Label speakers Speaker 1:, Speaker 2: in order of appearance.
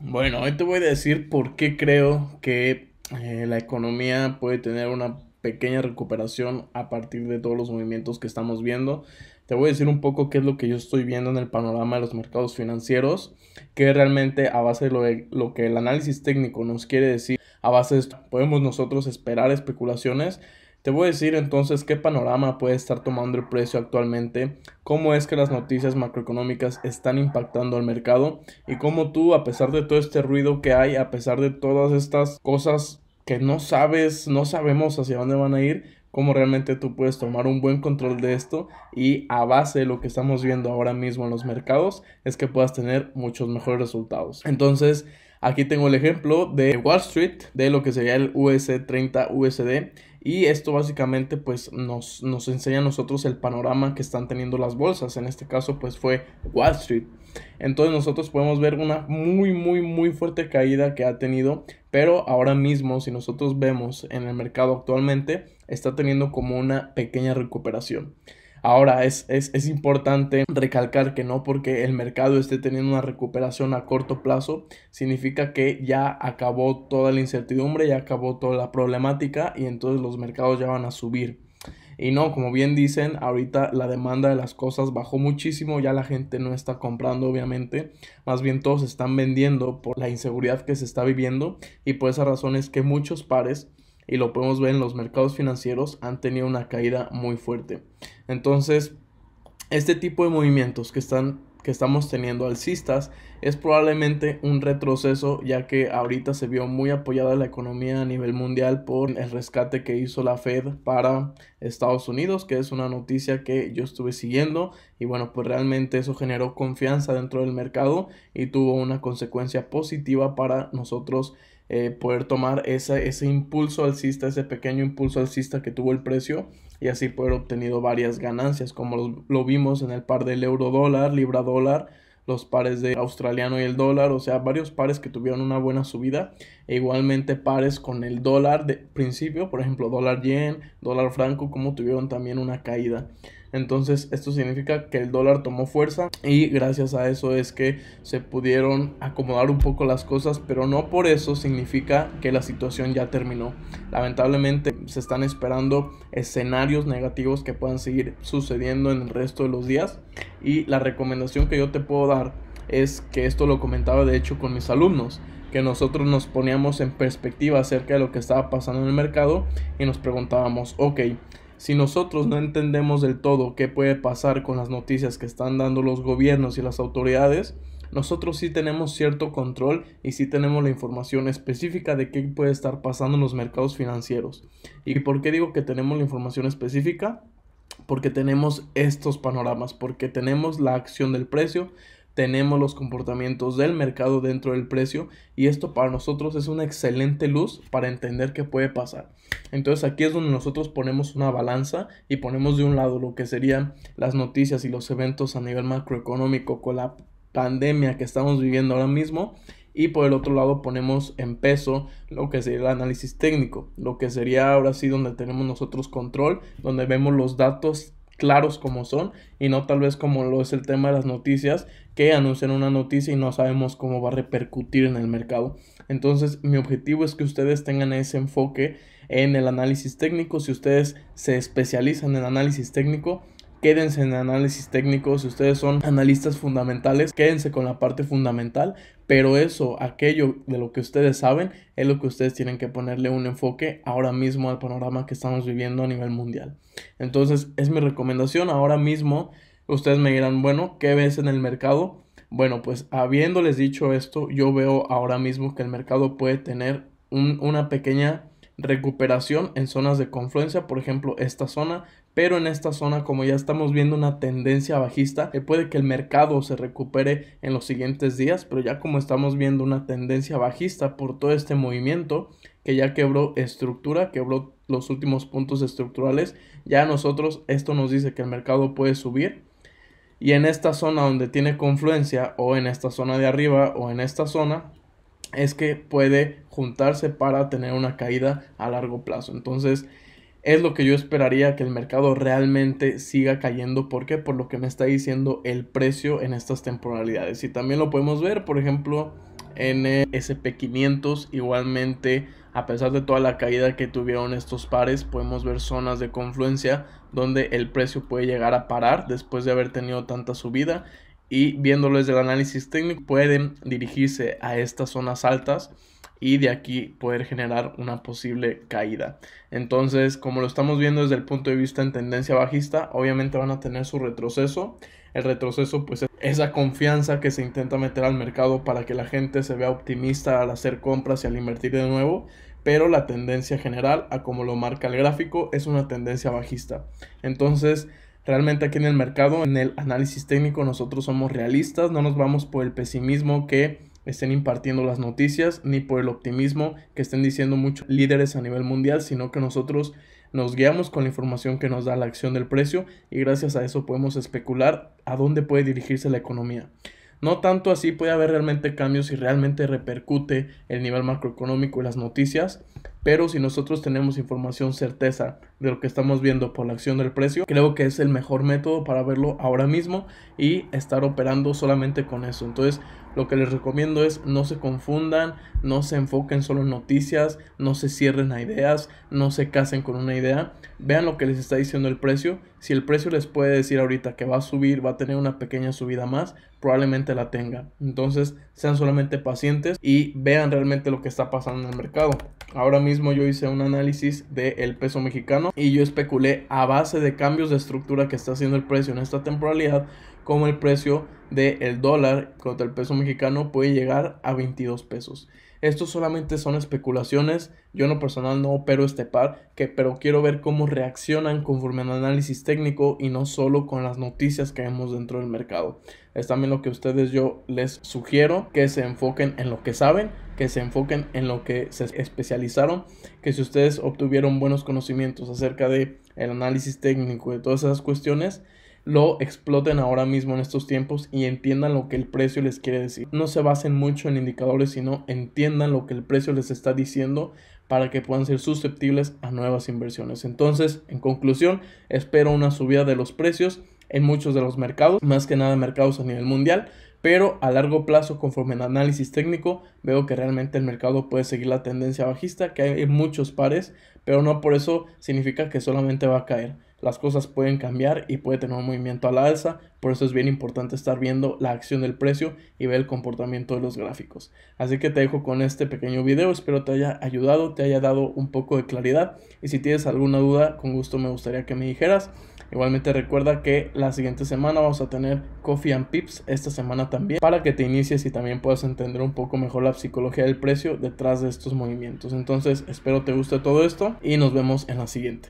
Speaker 1: Bueno, hoy te voy a decir por qué creo que eh, la economía puede tener una pequeña recuperación a partir de todos los movimientos que estamos viendo. Te voy a decir un poco qué es lo que yo estoy viendo en el panorama de los mercados financieros, que realmente a base de, lo que el análisis técnico nos quiere decir, a base de esto podemos nosotros esperar especulaciones te voy a decir entonces qué panorama puede estar tomando el precio actualmente, cómo es que las noticias macroeconómicas están impactando al mercado y cómo tú, a pesar de todo este ruido que hay, a pesar de todas estas cosas que no sabes, no sabemos hacia dónde van a ir, cómo realmente tú puedes tomar un buen control de esto y a base de lo que estamos viendo ahora mismo en los mercados es que puedas tener muchos mejores resultados. Entonces, Aquí tengo el ejemplo de Wall Street, de lo que sería el US30 USD. Y esto básicamente pues nos, nos enseña a nosotros el panorama que están teniendo las bolsas. En este caso pues fue Wall Street. Entonces nosotros podemos ver una muy muy muy fuerte caída que ha tenido. Pero ahora mismo si nosotros vemos en el mercado actualmente está teniendo como una pequeña recuperación. Ahora es, es, importante recalcar que no porque el mercado esté teniendo una recuperación a corto plazo, significa que ya acabó toda la incertidumbre, ya acabó toda la problemática y entonces los mercados ya van a subir. Y no, como bien dicen, ahorita la demanda de las cosas bajó muchísimo, ya la gente no está comprando obviamente, más bien todos están vendiendo por la inseguridad que se está viviendo y por esa razón es que muchos pares y lo podemos ver en los mercados financieros, han tenido una caída muy fuerte. Entonces, este tipo de movimientos que están que estamos teniendo alcistas es probablemente un retroceso ya que ahorita se vio muy apoyada la economía a nivel mundial por el rescate que hizo la Fed para Estados Unidos, que es una noticia que yo estuve siguiendo y bueno, pues realmente eso generó confianza dentro del mercado y tuvo una consecuencia positiva para nosotros eh, poder tomar ese impulso alcista, ese pequeño impulso alcista que tuvo el precio y así poder obtenido varias ganancias como lo vimos en el par del euro dólar, libra dólar los pares de australiano y el dólar, o sea, varios pares que tuvieron una buena subida, e igualmente pares con el dólar de principio, por ejemplo, dólar yen, dólar franco, como tuvieron también una caída. Entonces esto significa que el dólar tomó fuerza y gracias a eso es que se pudieron acomodar un poco las cosas, pero no por eso significa que la situación ya terminó. Lamentablemente se están esperando escenarios negativos que puedan seguir sucediendo en el resto de los días y la recomendación que yo te puedo dar es que esto lo comentaba de hecho con mis alumnos que nosotros nos poníamos en perspectiva acerca de lo que estaba pasando en el mercado y nos preguntábamos, ok, si nosotros no entendemos del todo qué puede pasar con las noticias que están dando los gobiernos y las autoridades, nosotros sí tenemos cierto control y sí tenemos la información específica de qué puede estar pasando en los mercados financieros. ¿Y por qué digo que tenemos la información específica? Porque tenemos estos panoramas, porque tenemos la acción del precio, tenemos los comportamientos del mercado dentro del precio y esto para nosotros es una excelente luz para entender qué puede pasar. Entonces aquí es donde nosotros ponemos una balanza y ponemos de un lado lo que serían las noticias y los eventos a nivel macroeconómico con la pandemia que estamos viviendo ahora mismo y por el otro lado ponemos en peso lo que sería el análisis técnico, lo que sería ahora sí donde tenemos nosotros control, donde vemos los datos claros como son y no tal vez como lo es el tema de las noticias que anuncian una noticia y no sabemos cómo va a repercutir en el mercado. Entonces mi objetivo es que ustedes tengan ese enfoque en el análisis técnico. Si ustedes se especializan en análisis técnico, quédense en análisis técnicos, si ustedes son analistas fundamentales, quédense con la parte fundamental, pero eso, aquello de lo que ustedes saben, es lo que ustedes tienen que ponerle un enfoque ahora mismo al panorama que estamos viviendo a nivel mundial. Entonces, es mi recomendación ahora mismo. Ustedes me dirán, bueno, ¿qué ves en el mercado? Bueno, pues habiéndoles dicho esto, yo veo ahora mismo que el mercado puede tener una pequeña recuperación en zonas de confluencia, por ejemplo esta zona, pero en esta zona como ya estamos viendo una tendencia bajista, que eh, puede que el mercado se recupere en los siguientes días, pero ya como estamos viendo una tendencia bajista por todo este movimiento que ya quebró estructura, quebró los últimos puntos estructurales, ya nosotros esto nos dice que el mercado puede subir y en esta zona donde tiene confluencia o en esta zona de arriba o en esta zona es que puede juntarse para tener una caída a largo plazo. Entonces, es lo que yo esperaría que el mercado realmente siga cayendo. ¿Por qué? Por lo que me está diciendo el precio en estas temporalidades. Y también lo podemos ver, por ejemplo, en SP500. Igualmente, a pesar de toda la caída que tuvieron estos pares, podemos ver zonas de confluencia donde el precio puede llegar a parar después de haber tenido tanta subida y viéndolo desde el análisis técnico pueden dirigirse a estas zonas altas y de aquí poder generar una posible caída. Entonces, como lo estamos viendo desde el punto de vista en tendencia bajista, obviamente van a tener su retroceso. El retroceso pues es esa confianza que se intenta meter al mercado para que la gente se vea optimista al hacer compras y al invertir de nuevo, pero la tendencia general, a como lo marca el gráfico, es una tendencia bajista. Entonces, Realmente aquí en el mercado, en el análisis técnico, nosotros somos realistas, no nos vamos por el pesimismo que estén impartiendo las noticias, ni por el optimismo que estén diciendo muchos líderes a nivel mundial, sino que nosotros nos guiamos con la información que nos da la acción del precio y gracias a eso podemos especular a dónde puede dirigirse la economía. No tanto así puede haber realmente cambios y realmente repercute el nivel macroeconómico y las noticias, pero si nosotros tenemos información certeza de lo que estamos viendo por la acción del precio, creo que es el mejor método para verlo ahora mismo y estar operando solamente con eso. Entonces, lo que les recomiendo es no se confundan, no se enfoquen solo en noticias, no se cierren a ideas, no se casen con una idea. Vean lo que les está diciendo el precio. Si el precio les puede decir ahorita que va a subir, va a tener una pequeña subida más, probablemente la tenga. Entonces sean solamente pacientes y vean realmente lo que está pasando en el mercado. Ahora mismo yo hice un análisis del peso mexicano y yo especulé a base de cambios de estructura que está haciendo el precio en esta temporalidad como el precio del dólar contra el peso mexicano puede llegar a 22 pesos. Esto solamente son especulaciones, yo en personal no opero este par, que, pero quiero ver cómo reaccionan conforme al análisis técnico y no solo con las noticias que vemos dentro del mercado. Es también lo que ustedes yo les sugiero, que se enfoquen en lo que saben, que se enfoquen en lo que se especializaron, que si ustedes obtuvieron buenos conocimientos acerca de análisis técnico y de todas esas cuestiones, lo exploten ahora mismo en estos tiempos y entiendan lo que el precio les quiere decir. No se basen mucho en indicadores, sino entiendan lo que el precio les está diciendo para que puedan ser susceptibles a nuevas inversiones. Entonces, en conclusión, espero una subida de los precios en muchos de los mercados, más que nada mercados a nivel mundial, pero a largo plazo, conforme el análisis técnico, veo que realmente el mercado puede seguir la tendencia bajista, que hay muchos pares, pero no por eso significa que solamente va a caer las cosas pueden cambiar y puede tener un movimiento a la alza, por eso es bien importante estar viendo la acción del precio y ver el comportamiento de los gráficos. Así que te dejo con este pequeño video, espero te haya ayudado, te haya dado un poco de claridad y si tienes alguna duda, con gusto me gustaría que me dijeras. Igualmente recuerda que la siguiente semana vamos a tener Coffee and Pips esta semana también para que te inicies y también puedas entender un poco mejor la psicología del precio detrás de estos movimientos. Entonces espero te guste todo esto y nos vemos en la siguiente.